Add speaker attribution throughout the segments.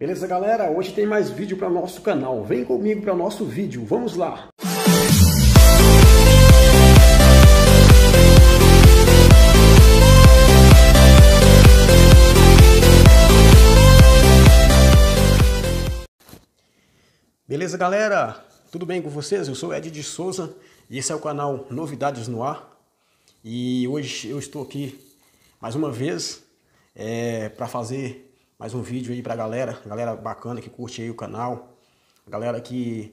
Speaker 1: Beleza, galera? Hoje tem mais vídeo para nosso canal. Vem comigo para o nosso vídeo. Vamos lá! Beleza, galera? Tudo bem com vocês? Eu sou Ed de Souza e esse é o canal Novidades no Ar. E hoje eu estou aqui mais uma vez é, para fazer mais um vídeo aí pra galera, galera bacana que curte aí o canal, galera que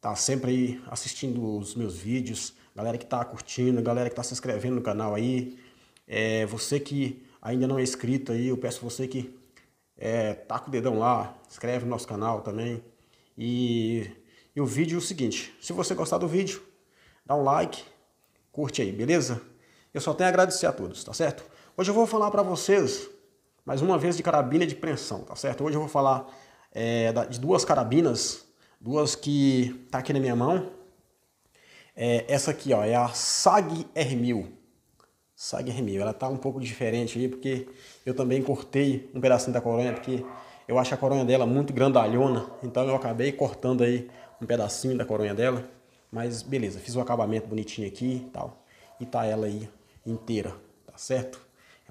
Speaker 1: tá sempre aí assistindo os meus vídeos, galera que tá curtindo, galera que tá se inscrevendo no canal aí, é, você que ainda não é inscrito aí, eu peço você que é, taca o dedão lá, inscreve no nosso canal também, e, e o vídeo é o seguinte, se você gostar do vídeo, dá um like, curte aí, beleza? Eu só tenho a agradecer a todos, tá certo? Hoje eu vou falar para vocês mas uma vez de carabina de pressão, tá certo? Hoje eu vou falar é, de duas carabinas, duas que tá aqui na minha mão. É, essa aqui, ó, é a SAG R1000. SAG R1000, ela tá um pouco diferente aí, porque eu também cortei um pedacinho da coronha, porque eu acho a coronha dela muito grandalhona, então eu acabei cortando aí um pedacinho da coronha dela. Mas beleza, fiz o acabamento bonitinho aqui e tal. E tá ela aí inteira, tá certo?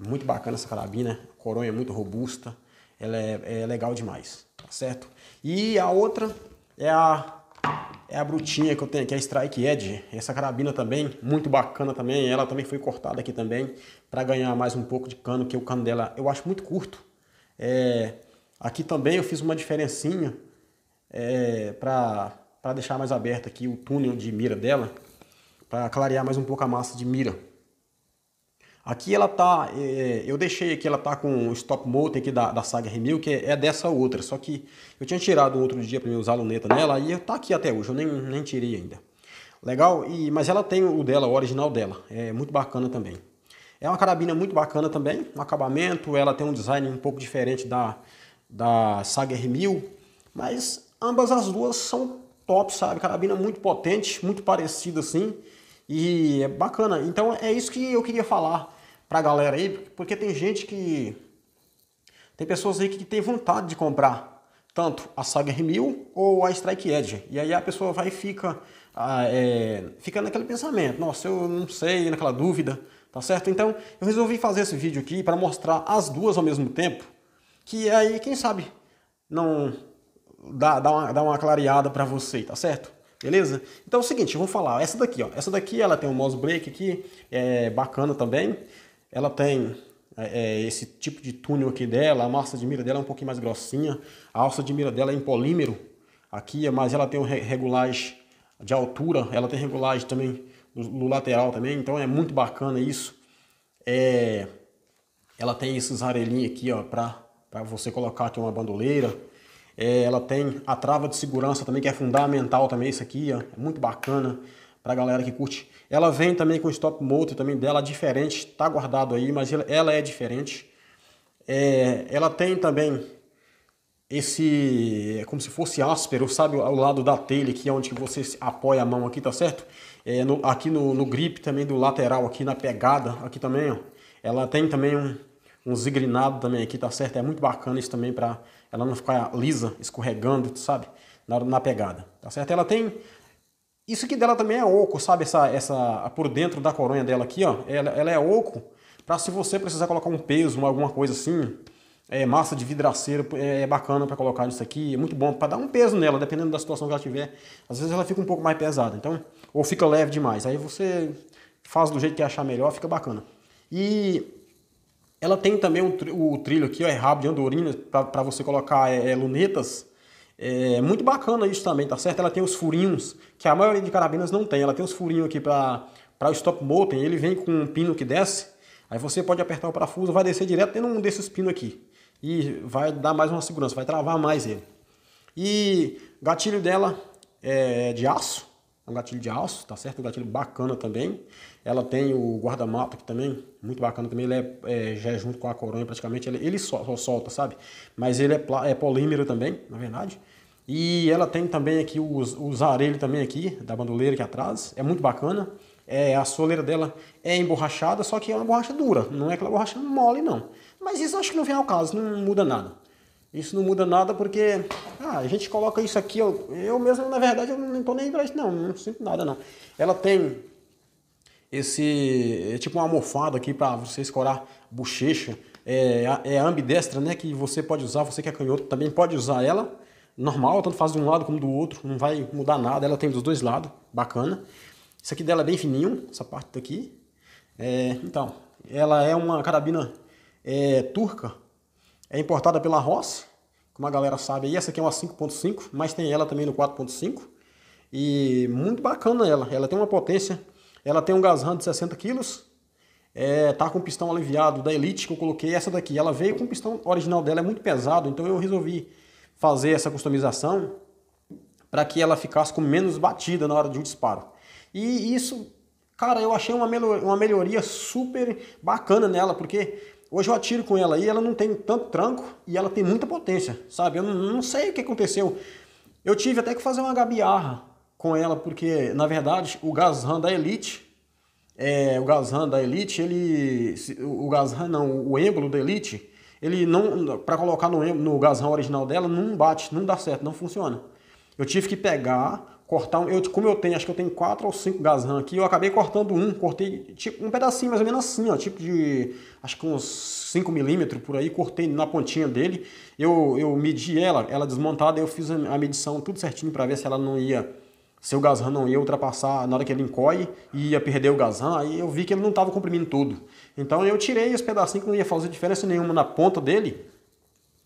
Speaker 1: É muito bacana essa carabina, a coronha é muito robusta, ela é, é legal demais, tá certo? E a outra é a é a brutinha que eu tenho aqui, a Strike Edge. Essa carabina também, muito bacana também. Ela também foi cortada aqui também para ganhar mais um pouco de cano, que o cano dela eu acho muito curto. É, aqui também eu fiz uma diferencinha é, para deixar mais aberto aqui o túnel de mira dela, para clarear mais um pouco a massa de mira. Aqui ela tá, é, eu deixei aqui, ela tá com o stop motor aqui da, da Saga Remil, que é, é, dessa outra, só que eu tinha tirado outro dia para usar a luneta nela e tá aqui até hoje, eu nem, nem tirei ainda. Legal? E, mas ela tem o dela, o original dela, é muito bacana também. É uma carabina muito bacana também, um acabamento, ela tem um design um pouco diferente da, da Saga R1000, mas ambas as duas são top, sabe? Carabina muito potente, muito parecida assim, e é bacana. Então é isso que eu queria falar para a galera aí, porque tem gente que. Tem pessoas aí que tem vontade de comprar tanto a Saga R1000 ou a Strike Edge. E aí a pessoa vai e fica, ah, é, fica naquele pensamento: nossa, eu não sei, naquela dúvida, tá certo? Então eu resolvi fazer esse vídeo aqui para mostrar as duas ao mesmo tempo, que aí, quem sabe, não dá, dá, uma, dá uma clareada para você, tá certo? Beleza? Então é o seguinte, eu vou falar, essa daqui, ó. Essa daqui ela tem um mouse break aqui, é bacana também. Ela tem é, é, esse tipo de túnel aqui dela, a massa de mira dela é um pouquinho mais grossinha. A alça de mira dela é em polímero aqui, mas ela tem um regulagem de altura, ela tem regulagem também no lateral também, então é muito bacana isso. É, ela tem esses arelhinhos aqui, ó, para você colocar aqui uma bandoleira é, ela tem a trava de segurança também, que é fundamental também isso aqui, ó, é muito bacana para a galera que curte. Ela vem também com stop motor também dela, diferente, está guardado aí, mas ela é diferente. É, ela tem também esse, é como se fosse áspero, sabe, ao lado da telha aqui, onde você apoia a mão aqui, tá certo? É, no, aqui no, no grip também do lateral aqui, na pegada, aqui também, ó. Ela tem também um, um zigrinado também aqui, tá certo? É muito bacana isso também para ela não ficar lisa, escorregando, sabe? Na, na pegada, tá certo? Ela tem... Isso aqui dela também é oco, sabe? Essa, essa por dentro da coronha dela aqui, ó, ela, ela é oco para se você precisar colocar um peso, alguma coisa assim, é, massa de vidraceiro é, é bacana para colocar isso aqui, é muito bom para dar um peso nela, dependendo da situação que ela tiver. Às vezes ela fica um pouco mais pesada, então, ou fica leve demais. Aí você faz do jeito que achar melhor, fica bacana. E ela tem também o, o trilho aqui, ó, é rabo de andorinha, para você colocar é, é, lunetas. É muito bacana isso também, tá certo? Ela tem os furinhos, que a maioria de carabinas não tem. Ela tem os furinhos aqui para o stop motion, ele vem com um pino que desce. Aí você pode apertar o parafuso, vai descer direto tendo um desses pinos aqui. E vai dar mais uma segurança, vai travar mais ele. E gatilho dela é de aço, é um gatilho de aço, tá certo? Um gatilho bacana também. Ela tem o guarda-mato aqui também, muito bacana também. Ele é, é, já é junto com a coronha praticamente. Ele, ele só, só solta, sabe? Mas ele é, é polímero também, na verdade. E ela tem também aqui os, os arelhos também aqui, da bandoleira aqui atrás. É muito bacana. É, a soleira dela é emborrachada, só que é uma borracha dura. Não é aquela borracha mole, não. Mas isso acho que não vem ao caso, não muda nada. Isso não muda nada porque ah, a gente coloca isso aqui, eu, eu mesmo, na verdade, eu não estou nem pra isso, não, não sinto nada, não. Ela tem esse, é tipo uma almofada aqui para você escorar bochecha, é, é ambidestra, né, que você pode usar, você que é canhoto também pode usar ela, normal, tanto faz de um lado como do outro, não vai mudar nada, ela tem dos dois lados, bacana. Isso aqui dela é bem fininho, essa parte daqui. É, então, ela é uma carabina é, turca, é importada pela Ross, como a galera sabe aí. Essa aqui é uma 5.5, mas tem ela também no 4.5. E muito bacana ela. Ela tem uma potência. Ela tem um gas RAM de 60 kg. É, tá com pistão aliviado da Elite que eu coloquei essa daqui. Ela veio com o pistão original dela, é muito pesado, então eu resolvi fazer essa customização para que ela ficasse com menos batida na hora de um disparo. E isso, cara, eu achei uma melhoria, uma melhoria super bacana nela, porque Hoje eu atiro com ela e ela não tem tanto tranco e ela tem muita potência, sabe? Eu não, não sei o que aconteceu. Eu tive até que fazer uma gabiarra com ela, porque na verdade o Gazran da Elite, é, o Gazran da Elite, ele. O Gazran não, o êmbolo da Elite, ele não. para colocar no, no Gazran original dela, não bate, não dá certo, não funciona. Eu tive que pegar cortar um. Eu, como eu tenho, acho que eu tenho quatro ou cinco gas aqui, eu acabei cortando um, cortei tipo um pedacinho mais ou menos assim, ó, tipo de acho que uns 5 milímetros por aí, cortei na pontinha dele. Eu, eu medi ela, ela desmontada, eu fiz a medição tudo certinho para ver se ela não ia se o gas não ia ultrapassar na hora que ele encolhe ia perder o gas aí eu vi que ele não estava comprimindo tudo. Então eu tirei os pedacinhos que não ia fazer diferença nenhuma na ponta dele,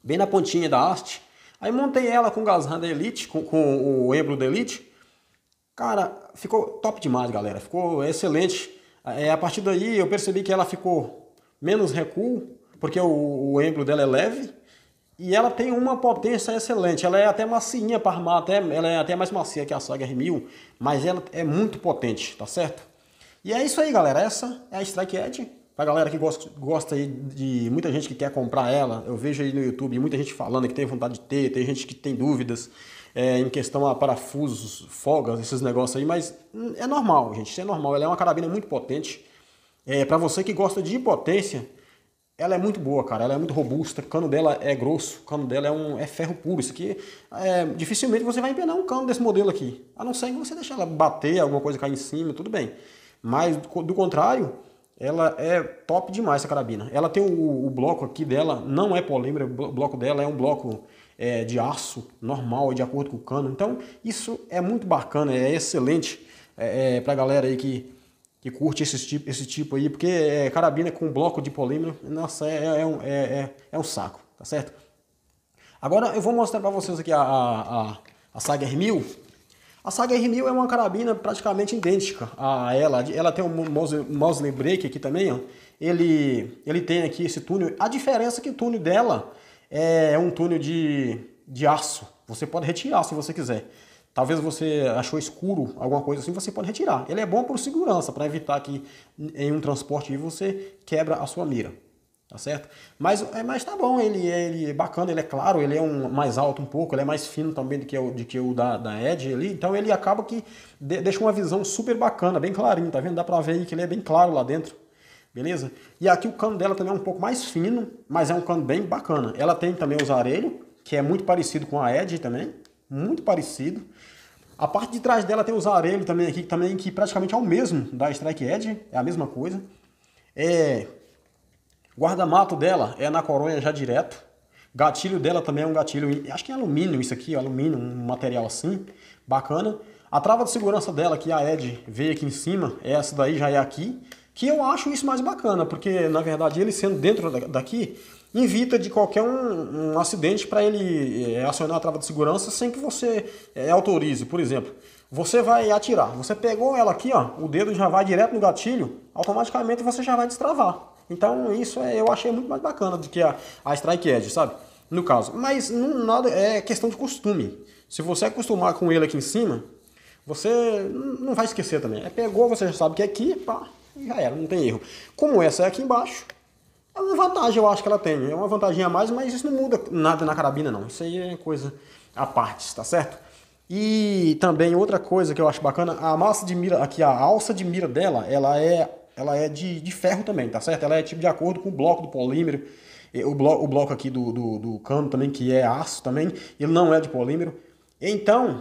Speaker 1: bem na pontinha da haste. Aí montei ela com o gas da Elite, com, com o embro da Elite, Cara, ficou top demais, galera. Ficou excelente. É, a partir daí eu percebi que ela ficou menos recuo, porque o, o dela é leve. E ela tem uma potência excelente. Ela é até macinha para armar, até, ela é até mais macia que a Saga R1000, mas ela é muito potente, tá certo? E é isso aí, galera. Essa é a Strike Edge. Pra galera que gosta, gosta aí de muita gente que quer comprar ela, eu vejo aí no YouTube muita gente falando que tem vontade de ter, tem gente que tem dúvidas é, em questão a parafusos, folgas, esses negócios aí, mas hum, é normal, gente, isso é normal. Ela é uma carabina muito potente. É, para você que gosta de potência, ela é muito boa, cara. Ela é muito robusta. O cano dela é grosso. O cano dela é, um, é ferro puro. Isso aqui, é, dificilmente você vai empenar um cano desse modelo aqui. A não ser que você deixe ela bater, alguma coisa cair em cima, tudo bem. Mas, do contrário, ela é top demais, essa carabina. Ela tem o, o bloco aqui dela, não é polímero. O bloco dela é um bloco é, de aço normal, de acordo com o cano. Então, isso é muito bacana, é excelente é, é, para a galera aí que, que curte esse tipo, esse tipo aí, porque é, carabina com bloco de polímero, nossa, é, é, é um, é, é, é, um saco, tá certo? Agora eu vou mostrar para vocês aqui a, a, a Saga R1000. A Saga R1000 é uma carabina praticamente idêntica a ela. Ela tem um muzzle break aqui também, ó. Ele, ele tem aqui esse túnel. A diferença é que o túnel dela é, é um túnel de, de aço. Você pode retirar se você quiser. Talvez você achou escuro, alguma coisa assim, você pode retirar. Ele é bom por segurança, para evitar que em um transporte você quebra a sua mira. Tá certo? Mas, é, mas tá bom, ele é, ele é bacana, ele é claro, ele é um, mais alto um pouco, ele é mais fino também do que o, de que o da, da Edge ali. Então ele acaba que de, deixa uma visão super bacana, bem clarinho, tá vendo? Dá pra ver que ele é bem claro lá dentro beleza? E aqui o cano dela também é um pouco mais fino, mas é um cano bem bacana. Ela tem também os arelhos, que é muito parecido com a Edge também, muito parecido. A parte de trás dela tem os arelhos também aqui, também que praticamente é o mesmo da Strike Edge, é a mesma coisa. É... Guarda-mato dela é na coronha já direto. Gatilho dela também é um gatilho, acho que é alumínio isso aqui, alumínio, um material assim, bacana. A trava de segurança dela, que a Ed veio aqui em cima, essa daí já é aqui. Que eu acho isso mais bacana, porque na verdade ele sendo dentro daqui invita de qualquer um, um acidente para ele é, acionar a trava de segurança sem que você é, autorize, por exemplo. Você vai atirar, você pegou ela aqui, ó, o dedo já vai direto no gatilho, automaticamente você já vai destravar. Então isso é, eu achei muito mais bacana do que a, a Strike Edge, sabe? No caso. Mas não, nada, é questão de costume. Se você acostumar com ele aqui em cima, você não vai esquecer também. É pegou, você já sabe que é aqui, pá, já era, não tem erro. Como essa é aqui embaixo, é uma vantagem, eu acho que ela tem. É uma vantagem a mais, mas isso não muda nada na carabina, não. Isso aí é coisa à parte, tá certo? E também outra coisa que eu acho bacana, a massa de mira, aqui a alça de mira dela, ela é, ela é de, de ferro também, tá certo? Ela é tipo de acordo com o bloco do polímero, o, blo, o bloco aqui do, do, do cano também, que é aço também, ele não é de polímero. Então,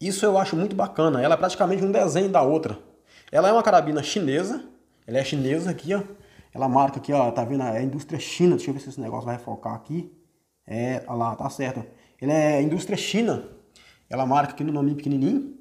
Speaker 1: isso eu acho muito bacana, ela é praticamente um desenho da outra, ela é uma carabina chinesa, ela é chinesa aqui, ó. Ela marca aqui, ó, tá vendo? É a indústria China. Deixa eu ver se esse negócio vai focar aqui. É, olha lá, tá certo. Ela é indústria China. Ela marca aqui no nome pequenininho.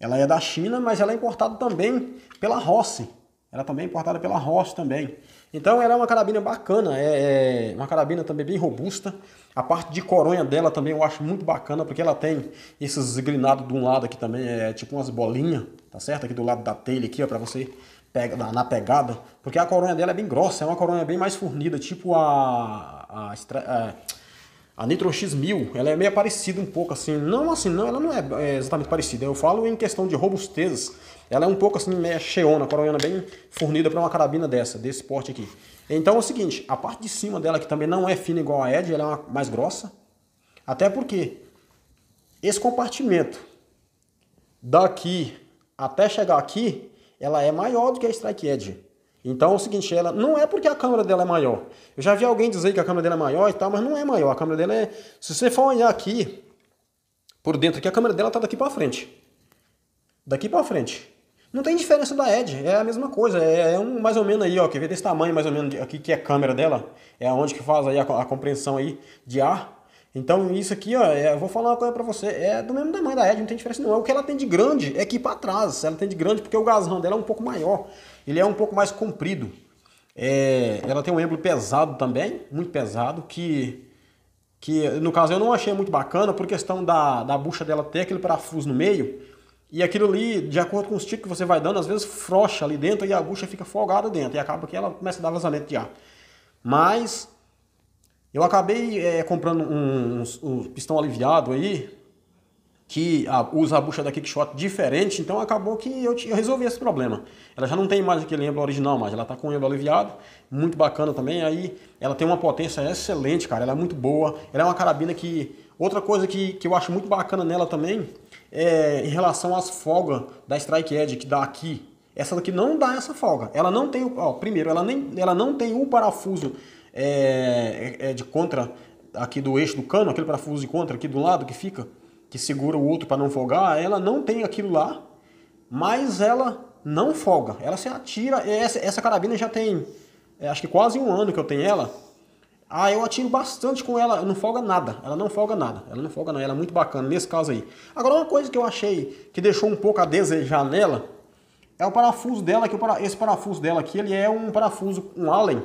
Speaker 1: Ela é da China, mas ela é importada também pela Rossi. Ela também é importada pela Ross também. Então ela é uma carabina bacana, é, é, uma carabina também bem robusta. A parte de coronha dela também eu acho muito bacana, porque ela tem esses grinados de um lado aqui também, é tipo umas bolinhas, tá certo? Aqui do lado da telha aqui, ó, pra você pega, na, na, pegada. Porque a coronha dela é bem grossa, é uma coronha bem mais fornida, tipo a... a, a a Nitron X1000, ela é meio parecida um pouco assim, não assim, não, ela não é, é exatamente parecida. Eu falo em questão de robustez, ela é um pouco assim, meio cheona, bem fornida para uma carabina dessa, desse porte aqui. Então é o seguinte, a parte de cima dela que também não é fina igual a Edge, ela é uma, mais grossa. Até porque esse compartimento daqui até chegar aqui, ela é maior do que a Strike Edge. Então é o seguinte, ela não é porque a câmera dela é maior. Eu já vi alguém dizer que a câmera dela é maior e tal, mas não é maior. A câmera dela é. Se você for olhar aqui, por dentro aqui, a câmera dela está daqui para frente. Daqui para frente. Não tem diferença da Ed. é a mesma coisa, é, é um mais ou menos aí, ó, quer ver desse tamanho mais ou menos aqui que é a câmera dela, é onde que faz aí a, a compreensão aí de ar. Então, isso aqui, ó, é, eu vou falar uma coisa pra você, é do mesmo tamanho da Ed, não tem diferença não. É o que ela tem de grande é que para trás. Ela tem de grande porque o gasrão dela é um pouco maior. Ele é um pouco mais comprido. É, ela tem um emblo pesado também, muito pesado, que, que no caso eu não achei muito bacana por questão da, da bucha dela ter aquele parafuso no meio. E aquilo ali, de acordo com os tiros que você vai dando, às vezes frouxa ali dentro e a bucha fica folgada dentro. E acaba que ela começa a dar vazamento de ar. Mas eu acabei é, comprando um, um, um, pistão aliviado aí, que a, usa a bucha da kickshot diferente, então acabou que eu, eu, resolvi esse problema. Ela já não tem mais aquele emblo original, mas ela está com o aliviado, muito bacana também. Aí ela tem uma potência excelente, cara, ela é muito boa. Ela é uma carabina que. Outra coisa que, que eu acho muito bacana nela também é em relação às folgas da Strike Edge que dá aqui. Essa daqui não dá essa folga. Ela não tem. primeiro, ela, nem, ela não tem o parafuso é, é, é de contra aqui do eixo do cano, aquele parafuso de contra aqui do lado que fica, que segura o outro para não folgar, ela não tem aquilo lá, mas ela não folga. Ela se atira, essa, essa carabina já tem, é, acho que quase um ano que eu tenho ela. Ah, eu atiro bastante com ela, não folga nada, ela não folga nada, ela não folga nada, ela é muito bacana nesse caso aí. Agora uma coisa que eu achei que deixou um pouco a desejar nela, é o parafuso dela, que esse parafuso dela aqui, ele é um parafuso, um Allen,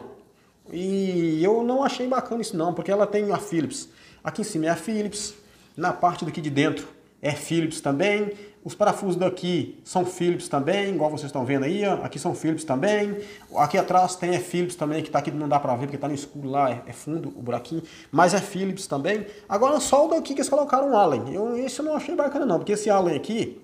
Speaker 1: e eu não achei bacana isso não, porque ela tem a Philips. Aqui em cima é a Philips, na parte daqui de dentro é Philips também. Os parafusos daqui são Philips também, igual vocês estão vendo aí, ó. aqui são Philips também. Aqui atrás tem é Philips também, que tá aqui, não dá para ver porque tá no escuro lá, é fundo o buraquinho, mas é Philips também. Agora só o daqui que eles colocaram um Allen. Eu esse eu não achei bacana não, porque esse Allen aqui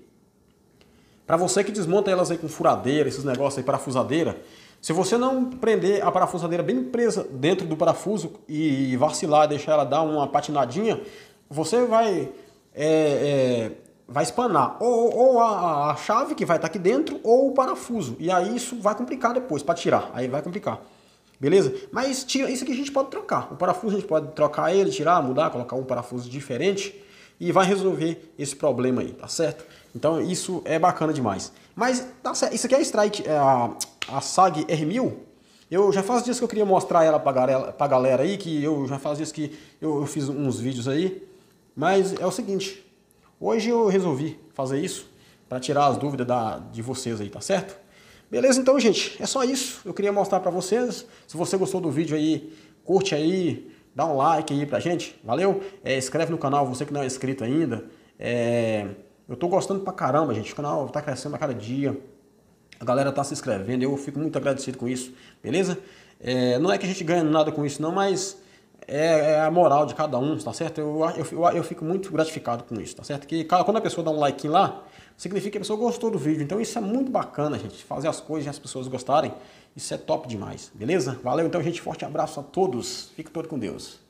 Speaker 1: para você que desmonta elas aí com furadeira, esses negócios aí, parafusadeira, se você não prender a parafusadeira bem presa dentro do parafuso e vacilar, deixar ela dar uma patinadinha, você vai é, é, vai espanar ou, ou a, a, chave que vai estar tá aqui dentro ou o parafuso. E aí isso vai complicar depois para tirar. Aí vai complicar. Beleza? Mas tira, isso aqui a gente pode trocar. O parafuso a gente pode trocar ele, tirar, mudar, colocar um parafuso diferente e vai resolver esse problema aí, tá certo? Então isso é bacana demais. Mas tá certo, isso aqui é a strike, é a a SAG R1000. Eu já faz dias que eu queria mostrar ela para galera aí, que eu já faz dias que eu, eu fiz uns vídeos aí. Mas é o seguinte, hoje eu resolvi fazer isso para tirar as dúvidas da, de vocês aí, tá certo? Beleza, então, gente, é só isso. Eu queria mostrar para vocês. Se você gostou do vídeo aí, curte aí, dá um like aí pra gente, valeu? É, no canal, você que não é inscrito ainda. É, eu tô gostando pra caramba, gente. O canal tá crescendo a cada dia. A galera tá se inscrevendo, eu fico muito agradecido com isso, beleza? É, não é que a gente ganha nada com isso não, mas é, é a moral de cada um, tá certo? Eu, eu, eu fico muito gratificado com isso, tá certo? Que quando a pessoa dá um like lá, significa que a pessoa gostou do vídeo. Então isso é muito bacana, gente. Fazer as coisas e as pessoas gostarem, isso é top demais, beleza? Valeu então, gente. Forte abraço a todos. Fique todo com Deus.